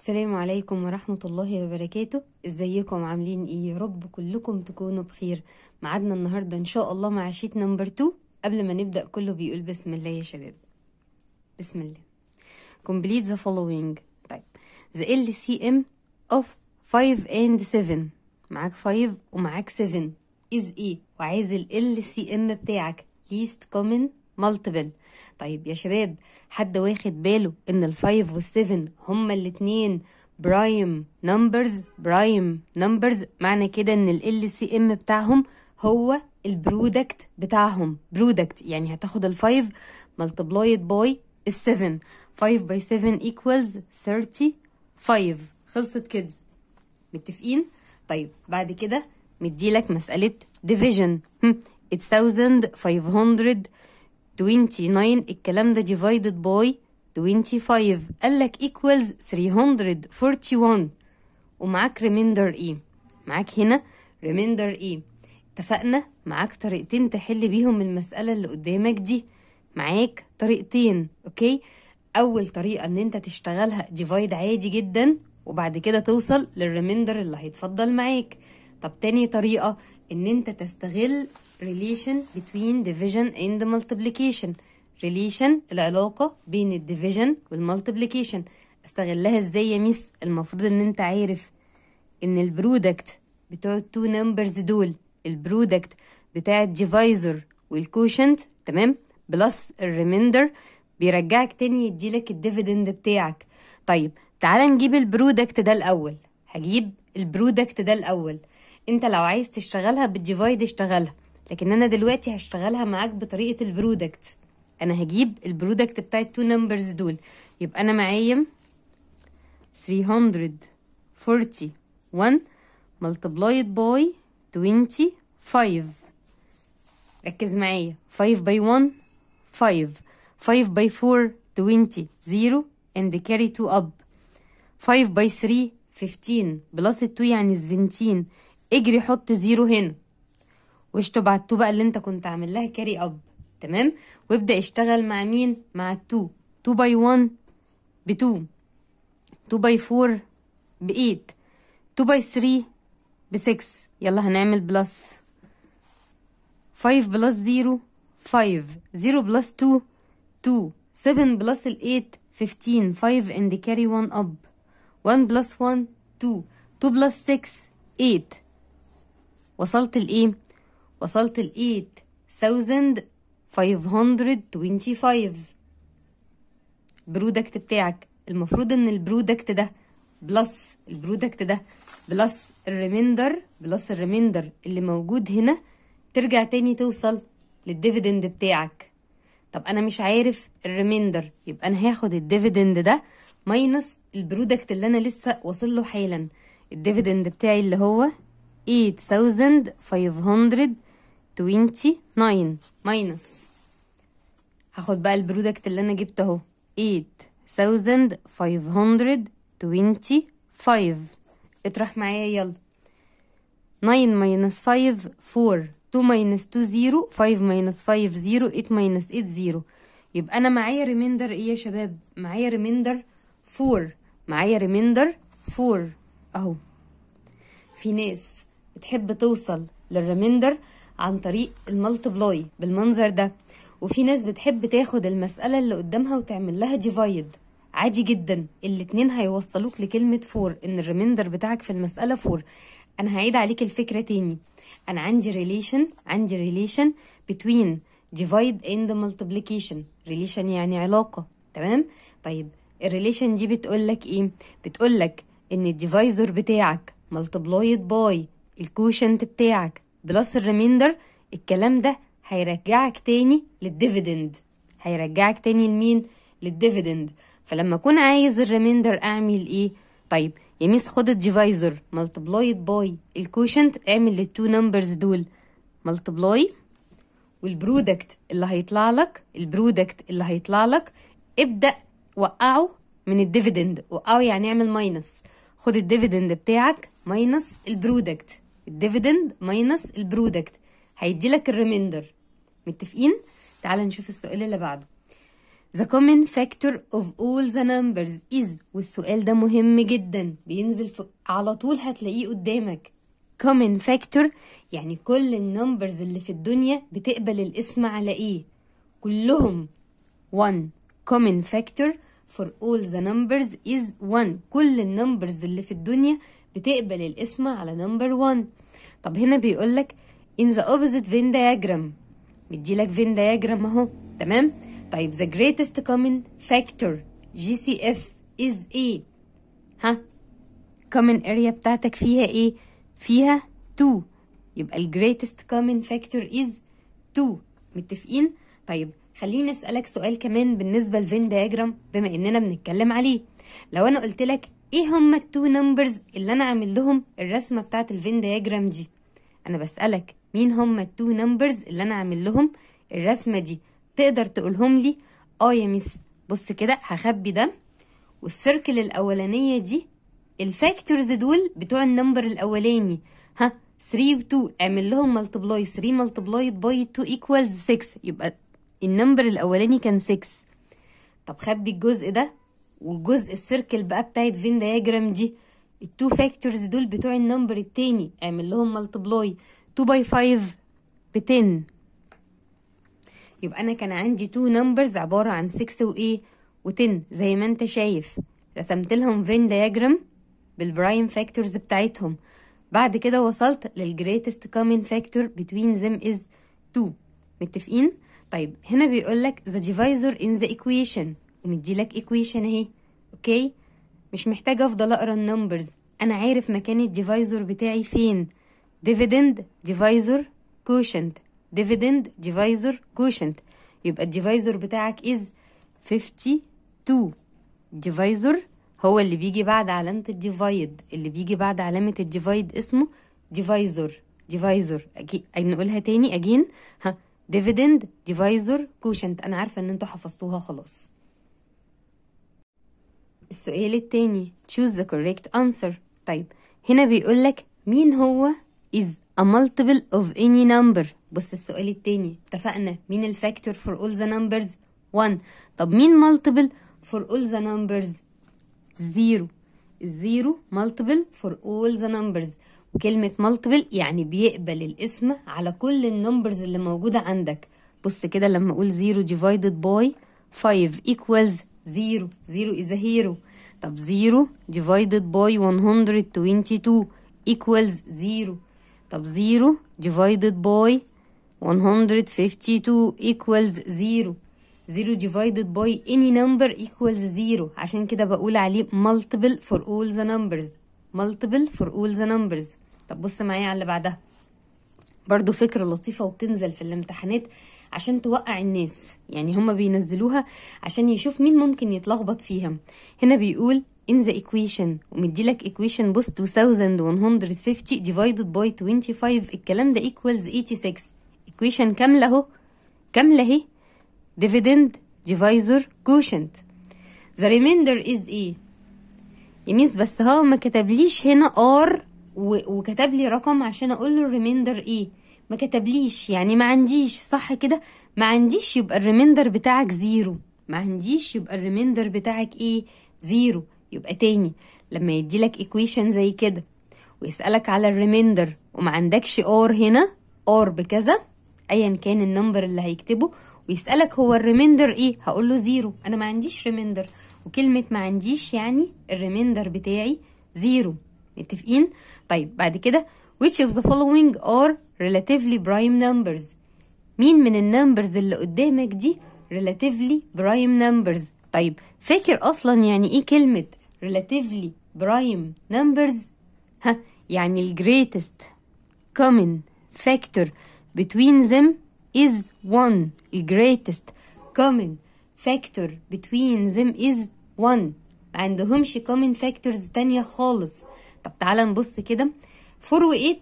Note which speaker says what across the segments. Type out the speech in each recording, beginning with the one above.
Speaker 1: السلام عليكم ورحمة الله وبركاته ازيكم عاملين ايه يا رب كلكم تكونوا بخير معادنا النهاردة ان شاء الله مع شيت نمبر 2 قبل ما نبدأ كله بيقول بسم الله يا شباب بسم الله complete the following طيب the LCM of 5 and 7 معاك 5 ومعاك 7 is ايه وعايز ال LCM بتاعك least common multiple طيب يا شباب حد واخد باله ان ال5 وال7 هما الاتنين برايم نمبرز برايم نمبرز معنى كده ان ال سي ام بتاعهم هو البرودكت بتاعهم برودكت يعني هتاخد ال5 ملتبلايد باي ال7 5 باي 7 ايكوالز 35 خلصت كده متفقين طيب بعد كده مديلك مسألة division 8500 29 الكلام ده divided by 25 قال لك equals 341 ومعاك remainder ايه معاك هنا remainder ايه اتفقنا معاك طريقتين تحل بيهم المسألة اللي قدامك دي معاك طريقتين اوكي اول طريقة ان انت تشتغلها ديفايد عادي جدا وبعد كده توصل للريميندر اللي هيتفضل معاك طب تاني طريقة ان انت تستغل relation between division and multiplication relation العلاقة بين الديفيجن multiplication استغلها ازاي يا ميس المفروض ان انت عارف ان البرودكت بتوع التو نمبرز دول البرودكت بتاع الديفايزر والكوشنت تمام بلس الريميندر بيرجعك تاني يديلك الديفيدند بتاعك طيب تعالى نجيب البرودكت ده الاول هجيب البرودكت ده الاول انت لو عايز تشتغلها بالديفايد اشتغلها لكن انا دلوقتي هشتغلها معاك بطريقه البرودكت انا هجيب البرودكت بتاع التو نمبرز دول يبقى انا معايا 341 multiplied by 25 ركز معايا 5 by 1 5 5 by 4 20 0 and carry 2 up 5 by 3 15 plus 2 يعني 17 اجري حط 0 هنا واشطب على التو بقى اللي انت كنت عامل لها كاري اب تمام وابدا اشتغل مع مين مع التو 2 باي 1 ب 2 2 باي 4 ب 8 2 باي 3 ب 6 يلا هنعمل بلس 5 بلس 0 5 0 بلس 2 2 7 بلس ال 8 15 5 and carry 1 up 1 بلس 1 2 2 بلس 6 8 وصلت لإيه؟ وصلت ل 8525 برودكت بتاعك المفروض ان البرودكت ده بلس البرودكت ده بلس الريميندر بلس الريميندر اللي موجود هنا ترجع تاني توصل للديفيدند بتاعك طب انا مش عارف الريميندر يبقى انا هاخد الديفيدند ده ماينس البرودكت اللي انا لسه واصل له حالا الديفيدند بتاعي اللي هو 8500 29 ماينس هاخد بقى البرودكت اللي انا جبت اهو 8525 اطرح معايا يلا 9 ماينس 5 4 2 ماينس 2 0 5 ماينس 5 0 8 ماينس 8 0 يبقى انا معايا ريميندر ايه يا شباب معايا ريميندر 4 معايا ريميندر 4 اهو في ناس بتحب توصل للريميندر عن طريق الملتبلاي بالمنظر ده وفي ناس بتحب تاخد المسألة اللي قدامها وتعمل لها ديفايد عادي جدا الاتنين هيوصلوك لكلمة فور ان الريميندر بتاعك في المسألة فور انا هعيد عليك الفكرة تاني انا عندي ريليشن عندي ريليشن between divide and multiplication ريليشن يعني علاقة تمام طيب الريليشن دي بتقول لك ايه بتقول لك ان الديفايزر بتاعك ملتبلايد باي الكوشنت بتاعك بلس الريميندر الكلام ده هيرجعك تاني للديفيدند هيرجعك تاني لمين للديفيدند فلما اكون عايز الريميندر اعمل ايه طيب يا ميس خد الديفايزر ملتبلايد باي الكوشنت اعمل للتو نمبرز دول ملتبلاي والبرودكت اللي هيطلع لك البرودكت اللي هيطلع لك ابدا وقعه من الديفيدند وقعه يعني اعمل ماينس خد الديفيدند بتاعك ماينس البرودكت الديفيدند ماينس البرودكت هيدي لك الريميندر متفقين تعال نشوف السؤال اللي بعده The common factor of all the numbers is والسؤال ده مهم جدا بينزل في على طول هتلاقيه قدامك common factor يعني كل النمبرز اللي في الدنيا بتقبل الاسم على ايه كلهم 1 common factor for all the numbers is 1 كل النمبرز اللي في الدنيا بتقبل القسمة على نمبر 1 طب هنا بيقولك in the opposite Venn diagram مديلك Venn diagram اهو تمام طيب the greatest common factor GCF is A e. ها common area بتاعتك فيها ايه فيها 2 يبقى ال greatest common factor is 2 متفقين طيب خليني اسالك سؤال كمان بالنسبه للفين diagram بما اننا بنتكلم عليه لو انا قلت لك ايه هما التو نمبرز اللي انا عامل لهم الرسمه بتاعه الفين دياجرام دي انا بسالك مين هما التو نمبرز اللي انا عامل لهم الرسمه دي تقدر تقولهم لي اه يا ميس بص كده هخبي ده والسيركل الاولانيه دي الفاكتورز دول بتوع النمبر الاولاني ها 3 و 2 اعمل لهم ملتبلاي 3 ملتبلايد باي 2 ايكوالز 6 يبقى النمبر الاولاني كان 6 طب خبي الجزء ده والجزء السيركل بقى بتاعت فين دياجرام دي التو فاكتورز دول بتوع النمبر التاني اعمل لهم ملتبلاي 2 باي 5 ب 10 يبقى انا كان عندي تو نمبرز عباره عن 6 وايه و10 زي ما انت شايف رسمت لهم فين دياجرام بالبرايم فاكتورز بتاعتهم بعد كده وصلت للجريتست كومن فاكتور between them is 2 متفقين طيب هنا بيقول لك the divisor in the equation ومديلك ايكويشن اهي اوكي مش محتاجه افضل اقرا النمبرز انا عارف مكان الديفايزر بتاعي فين ديفيدند ديفايزر كوشنت ديفيدند ديفايزر كوشنت يبقى الديفايزر بتاعك از 52 ديفايزر هو اللي بيجي بعد علامة الديفايد اللي بيجي بعد علامة الديفايد اسمه ديفايزر ديفايزر أجي... نقولها تاني اجين ها ديفيدند ديفايزر كوشنت انا عارفه ان انتوا حفظتوها خلاص السؤال التاني choose the correct answer طيب هنا بيقولك مين هو is a multiple of any number بص السؤال التاني اتفقنا مين الفاكتور for all the numbers 1 طب مين multiple for all the numbers 0 0 multiple for all the numbers وكلمة multiple يعني بيقبل الاسم على كل النمبرز اللي موجودة عندك بص كده لما اقول 0 divided by 5 equals زيرو زيرو إذا هيرو طب زيرو divided by 122 equals زيرو طب زيرو divided by 152 equals زيرو زيرو divided by any نمبر equals زيرو عشان كده بقول عليه multiple فور اول the numbers multiple for all the numbers طب بص معايا على اللي بعدها برضو فكرة لطيفة وبتنزل في الامتحانات عشان توقع الناس يعني هم بينزلوها عشان يشوف مين ممكن يتلخبط فيها هنا بيقول in the equation ومديلك equation بص 2150 divided by 25 الكلام ده equals 86 equation كاملة اهو كاملة اهي dividend divisor quotient the remainder is ايه يميز بس هو ما كتبليش هنا r وكتب لي رقم عشان اقول له remainder ايه ما كتبليش يعني ما عنديش صح كده ما عنديش يبقى الريميندر بتاعك زيرو ما عنديش يبقى الريميندر بتاعك ايه زيرو يبقى تاني لما يديلك ايكويشن زي كده ويسألك على الريميندر وما عندكش اور هنا اور بكذا ايا كان النمبر اللي هيكتبه ويسألك هو الريميندر ايه هقول له زيرو انا ما عنديش ريميندر وكلمة ما عنديش يعني الريميندر بتاعي زيرو متفقين طيب بعد كده which of the following are relatively prime numbers مين من النمبرز اللي قدامك دي relatively prime numbers طيب فاكر اصلا يعني ايه كلمه relatively prime numbers ها يعني ال greatest common factor between them is one ال greatest common factor between them is one ما عندهمش common factors تانية خالص طب تعالى نبص كده 4 و 8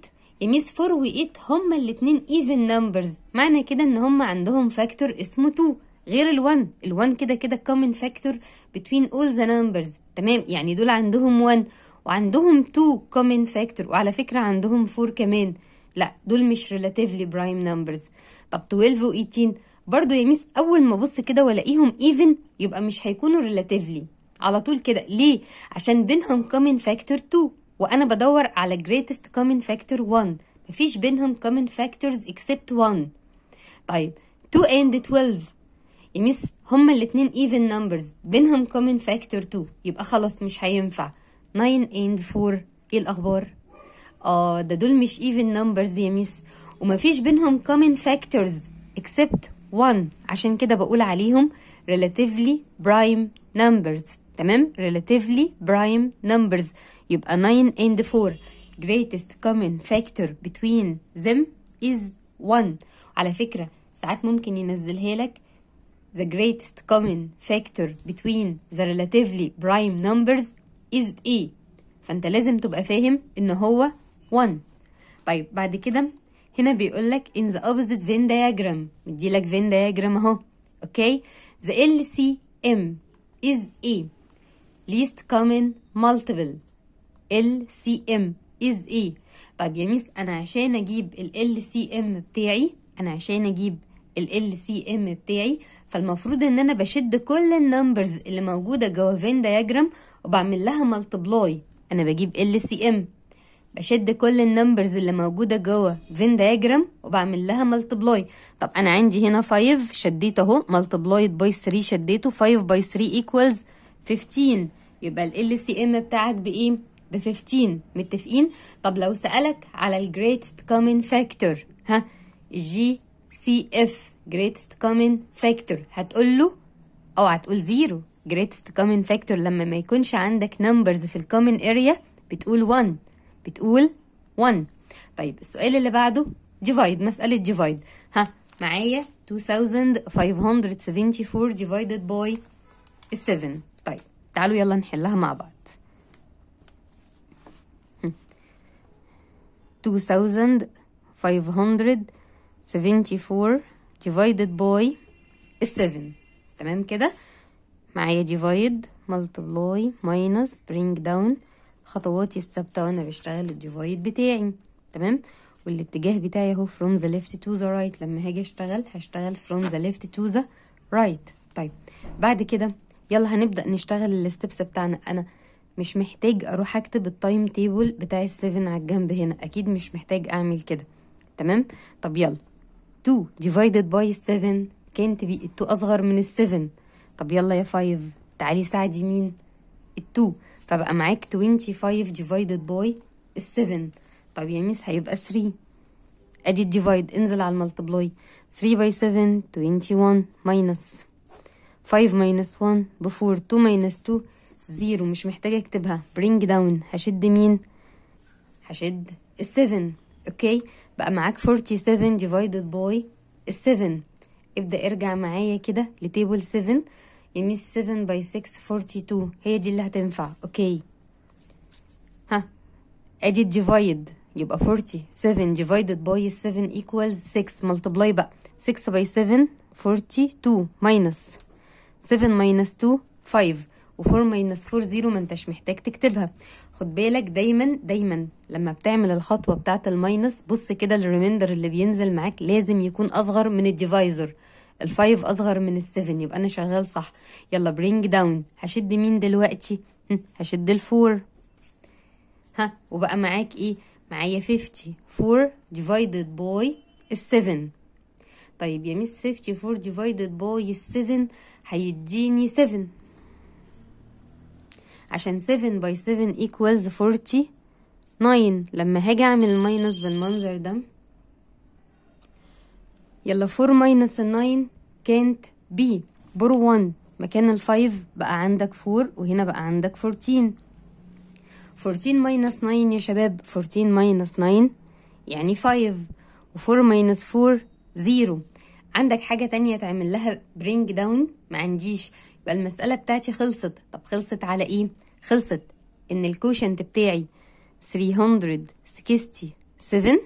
Speaker 1: ميس 4 و 8 هما الاتنين even numbers معنى كده ان هما عندهم فاكتور اسمه 2 غير ال1 ال1 كده كده common factor between all the numbers تمام يعني دول عندهم 1 وعندهم 2 common factor وعلى فكرة عندهم 4 كمان لا دول مش relatively prime numbers طب 12 و 18 برضو يا ميس اول ما ابص كده والاقيهم even يبقى مش هيكونوا relatively على طول كده ليه عشان بينهم common factor 2 وانا بدور على greatest common factor 1 مفيش بينهم common factors except 1 طيب 2 and 12 يا ميس هما الاتنين even numbers بينهم common factor 2 يبقى خلاص مش هينفع 9 and 4 ايه الاخبار اه ده دول مش even numbers يا ميس ومفيش بينهم common factors except 1 عشان كده بقول عليهم relatively prime numbers تمام relatively prime numbers يبقى 9 and 4 greatest common factor between them is 1 على فكرة ساعات ممكن ينزلها لك the greatest common factor between the relatively prime numbers is A فانت لازم تبقى فاهم ان هو 1 طيب بعد كده هنا بيقول لك in the opposite Venn diagram مدي لك Venn diagram اهو اوكي the LCM is A least common multiple ال سي ام از ايه طيب يا ميس انا عشان اجيب ال سي ام بتاعي انا عشان اجيب ال سي ام بتاعي فالمفروض ان انا بشد كل النمبرز اللي موجوده جوه فين دياجرام وبعمل لها ملتبلاي انا بجيب ال سي ام بشد كل النمبرز اللي موجوده جوه فين دياجرام وبعمل لها ملتبلاي طب انا عندي هنا 5 شديت اهو ملتبلايد باي 3 شديته 5 باي 3 ايكوالز 15 يبقى ال سي ام بتاعك بايه ب 15 متفقين طب لو سالك على الجريتست كومن فاكتور ها جي سي اف جريتست كومن فاكتور هتقول له اوعى تقول زيرو جريتست كومن فاكتور لما ما يكونش عندك نمبرز في الكومن اريا بتقول 1 بتقول 1 طيب السؤال اللي بعده ديفايد مساله ديفايد ها معايا 2574 divided by 7 طيب تعالوا يلا نحلها مع بعض 2574 divided by 7 تمام كده معايا divide multiply minus bring down خطواتي الثابتة وانا بشتغل الديفايد بتاعي تمام والاتجاه بتاعي اهو from the left to the right لما هاجي اشتغل هشتغل from the left to the right طيب بعد كده يلا هنبدأ نشتغل الستبس بتاعنا انا مش محتاج اروح اكتب التايم تيبل بتاع السيفن على الجنب هنا اكيد مش محتاج اعمل كده تمام طب يلا 2 divided by 7 كانت بي ال 2 اصغر من ال 7 طب يلا يا 5 تعالي ساعد يمين ال 2 فبقى معاك 25 divided by 7 طب يا ميس هيبقى 3 ادي الديفايد انزل على الملتبلاي 3 by 7 21 minus 5 minus 1 بفور 2 minus 2 زيرو مش محتاجة اكتبها برينج داون هشد مين هشد السيفن اوكي بقى معاك 47 ديفايدد باي السيفن ابدأ ارجع معايا كده لتيبل 7 يميس 7 باي 6 42 هي دي اللي هتنفع اوكي ها ادي الديفايد يبقى 47 ديفايدد باي 7 equals 6 ملتبلاي بقى 6 by 7 42 minus 7 ماينس 2 5 و4 ماينس 4 زيرو ما انتش محتاج تكتبها خد بالك دايما دايما لما بتعمل الخطوه بتاعه الماينس بص كده الريميندر اللي بينزل معاك لازم يكون اصغر من الديفايزر الفايف اصغر من السفن يبقى انا شغال صح يلا برينج داون هشد مين دلوقتي هشد الفور ها وبقى معاك ايه معايا 50 4 divided by 7 طيب يا ميس 54 divided by 7 هيديني 7 عشان 7 باي 7 equals 49 لما هاجي اعمل الماينس بالمنظر ده يلا 4 ماينس 9 كانت بي بور 1 مكان ال 5 بقى عندك 4 وهنا بقى عندك 14 14 ماينس 9 يا شباب 14 ماينس 9 يعني 5 و4 ماينس 4 0 عندك حاجة تانية تعمل لها برينج داون ما عنديش يبقى المسألة بتاعتي خلصت طب خلصت على إيه؟ خلصت إن الكوشنت بتاعي 367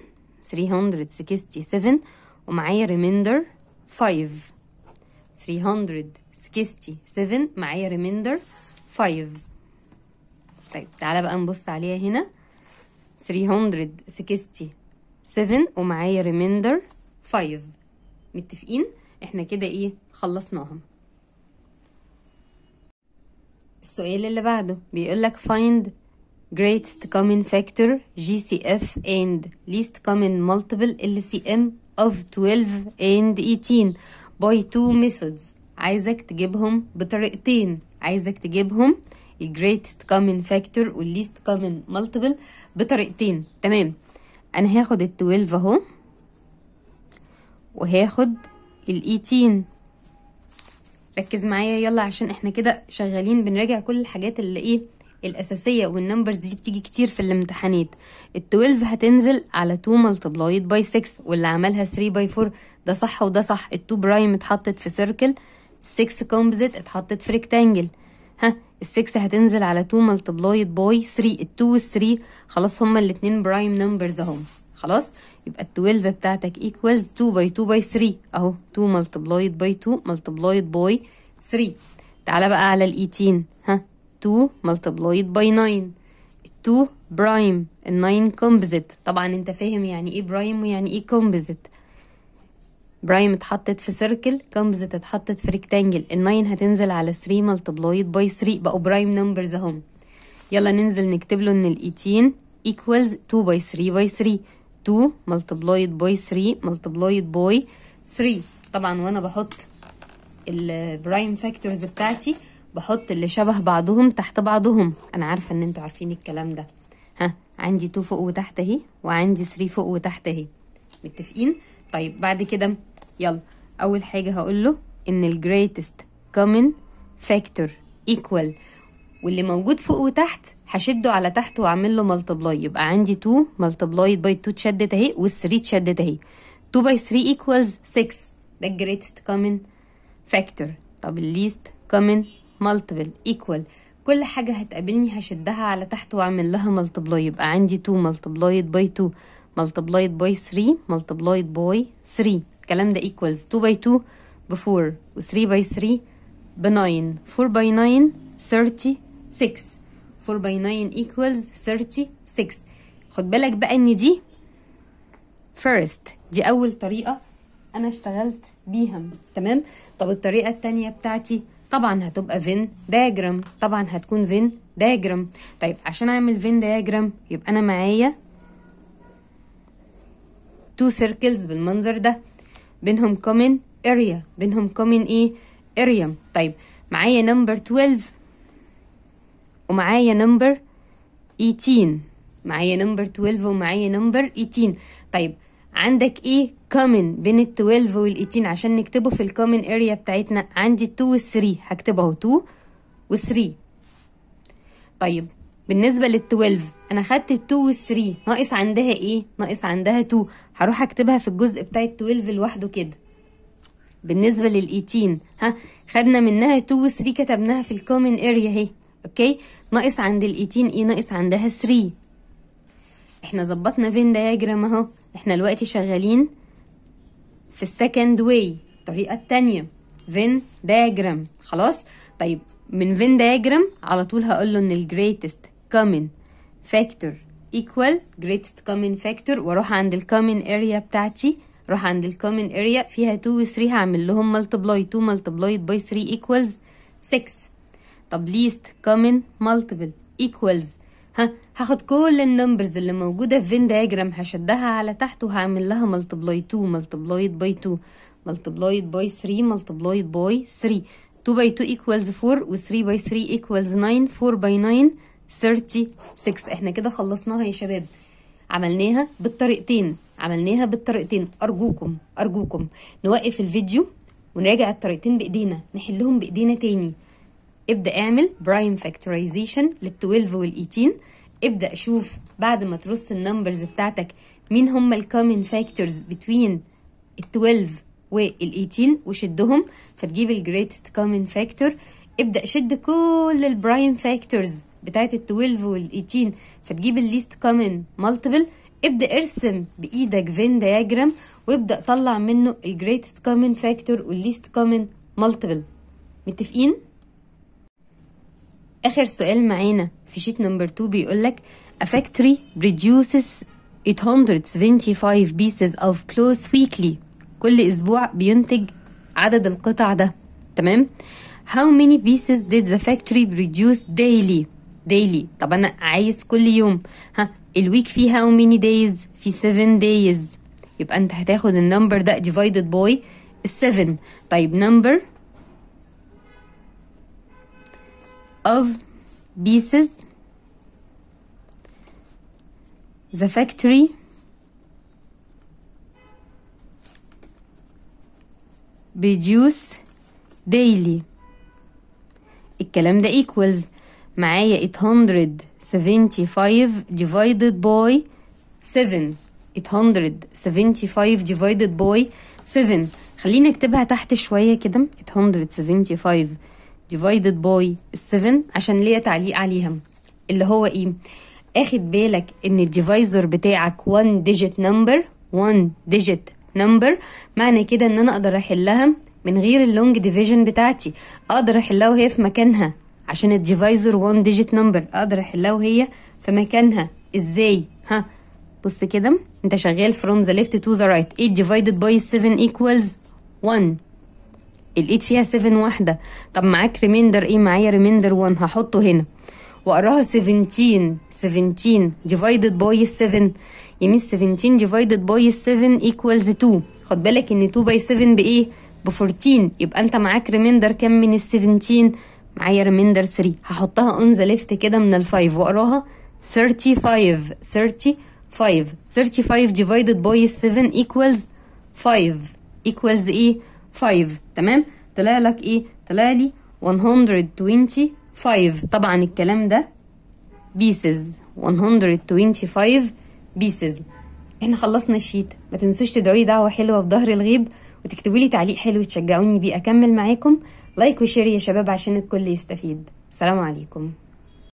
Speaker 1: 367 ومعايا ريميندر 5 367 معايا ريميندر 5 طيب تعالى بقى نبص عليها هنا 367 ومعايا ريميندر 5 متفقين احنا كده ايه خلصناهم السؤال اللي بعده بيقولك find greatest common factor GCF and least common multiple LCM of 12 and 18 by two methods عايزك تجيبهم بطريقتين عايزك تجيبهم ال greatest common factor وال least common multiple بطريقتين تمام انا هاخد ال 12 اهو وهاخد ال 18 ركز معايا يلا عشان احنا كده شغالين بنراجع كل الحاجات اللي ايه الأساسية والنمبرز دي بتيجي كتير في الامتحانات ال هتنزل على 2 ملتبلايد باي 6 واللي عملها 3 باي 4 ده صح وده صح ال برايم اتحطت في سيركل 6 كومبزيت اتحطت في ريكتانجل ها ال 6 هتنزل على 2 ملتبلايد باي 3 ال 2 وال 3 خلاص هما الاتنين برايم نمبرز اهو خلاص يبقى ال 12 بتاعتك equals 2 باي 2 باي 3 اهو 2 ملتبلايد باي 2 ملتبلايد باي 3 تعالى بقى على ال 18 ها 2 ملتبلايد باي 9 2 برايم ال 9 كومبوزيت طبعا انت فاهم يعني ايه برايم ويعني ايه كومبوزيت برايم اتحطت في سيركل كومبوزيت اتحطت في ريكتانجل ال 9 هتنزل على 3 ملتبلايد باي 3 بقوا برايم نمبرز اهم يلا ننزل نكتب له ان ال 18 equals 2 باي 3 باي 3 2 ملتبلايد باي 3 ملتبلايد باي 3 طبعا وانا بحط البرايم فاكتورز بتاعتي بحط اللي شبه بعضهم تحت بعضهم انا عارفه ان انتوا عارفين الكلام ده ها عندي 2 فوق وتحت اهي وعندي 3 فوق وتحت اهي متفقين طيب بعد كده يلا اول حاجه هقول له ان الجريتست كومن فاكتور ايكوال واللي موجود فوق وتحت هشده على تحت واعمل له ملتبلاي يبقى عندي 2 ملتبلاي باي 2 اتشدت اهي وال3 اتشدت اهي 2 باي 3 ايكوالز 6 ده الجريتست كومن فاكتور طب الليست كومن مالتيبل ايكوال كل حاجه هتقابلني هشدها على تحت واعمل لها ملتبلاي يبقى عندي 2 ملتبلاي باي 2 ملتبلاي باي 3 ملتبلاي باي 3 الكلام ده ايكوالز 2 باي 2 ب 4 و 3 باي 3 ب 9 4 باي 9 30 4 by 9 equals 36 خد بالك بقى ان دي first دي اول طريقه انا اشتغلت بيها تمام طب الطريقه الثانيه بتاعتي طبعا هتبقى فين دايجرام طبعا هتكون فين دايجرام طيب عشان اعمل فين دايجرام يبقى انا معايا تو سيركلز بالمنظر ده بينهم كومن اريا بينهم كومن ايه area طيب معايا نمبر 12 ومعايا نمبر 18 معايا نمبر 12 ومعايا نمبر 18 طيب عندك ايه كومن بين ال 12 وال 18 عشان نكتبه في الكومن اريا بتاعتنا عندي 2 و 3 هكتب اهو 2 و 3 طيب بالنسبه لل 12 انا خدت ال 2 وال 3 ناقص عندها ايه ناقص عندها 2 هروح اكتبها في الجزء بتاع ال 12 لوحده كده بالنسبه لل 18 ها خدنا منها 2 و 3 كتبناها في الكومن اريا اهي اوكي ناقص عند ال 18 اي ناقص عندها 3 احنا ظبطنا فين دياجرام اهو احنا دلوقتي شغالين في السكند واي الطريقه الثانيه فين دياجرام خلاص طيب من فين دياجرام على طول هقول له ان الجريتست كومن فاكتور ايكوال جريتست كومن فاكتور واروح عند الكومن اريا بتاعتي اروح عند الكومن اريا فيها 2 و 3 هعمل لهم ملتبلاي 2 ملتبلايد باي 3 ايكوالز 6 طب least common multiple equals ها هاخد كل النمبرز اللي موجودة في فين دايجرام هشدها على تحت وهعمل لها multiply 2 multiply by 2 multiply by 3 multiply by 3 2 by 2 equals 4 و 3 by 3 equals 9 4 by 9 36 احنا كده خلصناها يا شباب عملناها بالطريقتين عملناها بالطريقتين ارجوكم ارجوكم نوقف الفيديو ونراجع الطريقتين بايدينا نحلهم بايدينا تاني ابدا اعمل برايم فاكتورايزيشن لل 12 وال 18 ابدا شوف بعد ما ترص النمبرز بتاعتك مين هم الكومن فاكتورز بتوين ال 12 وال 18 وشدهم فتجيب الجريتست كومن فاكتور ابدا شد كل البرايم فاكتورز بتاعت ال 12 وال 18 فتجيب الليست كومن مالتيبل ابدا ارسم بايدك فين دياجرام وابدا طلع منه الجريتست كومن فاكتور والليست كومن مالتيبل متفقين اخر سؤال معانا في شيت نمبر 2 بيقول لك a factory produces 825 pieces of clothes weekly كل اسبوع بينتج عدد القطع ده تمام how many pieces did the factory produce daily daily طب انا عايز كل يوم ها الويك فيه how many days في 7 days يبقى انت هتاخد النمبر ده divided by 7 طيب number of pieces the factory produce daily الكلام ده equals معايا 875 divided by 7 875 divided by 7 خليني اكتبها تحت شوية كده 875 divided by 7 عشان ليا تعليق عليها اللي هو ايه اخد بالك ان الديفايزر بتاعك 1 ديجيت نمبر 1 ديجيت نمبر معنى كده ان انا اقدر احلها من غير اللونج ديفيجن بتاعتي اقدر احلها وهي في مكانها عشان الديفايزر 1 ديجيت نمبر اقدر احلها وهي في مكانها ازاي ها بص كده انت شغال from the left to the right 8 divided by 7 equals 1 الايد فيها 7 واحده طب معاك ريميندر ايه معايا ريميندر 1 هحطه هنا واقراها 17 17 ديفايدد باي 7 يعني 17 ديفايدد باي 7 ايكوالز 2 خد بالك ان 2 باي 7 بايه ب 14 يبقى انت معاك ريميندر كام من ال 17 معايا ريميندر 3 هحطها اون ذا ليفت كده من ال 5 واقراها 35 35 35 ديفايدد باي 7 ايكوالز 5 ايكوالز ايه 5 تمام طلع لك ايه طلع لي 125 طبعا الكلام ده pieces 125 pieces احنا خلصنا الشيت ما تنسوش تدعوا لي دعوه حلوه بظهر الغيب وتكتبوا لي تعليق حلو تشجعوني بيه اكمل معاكم لايك وشير يا شباب عشان الكل يستفيد سلام عليكم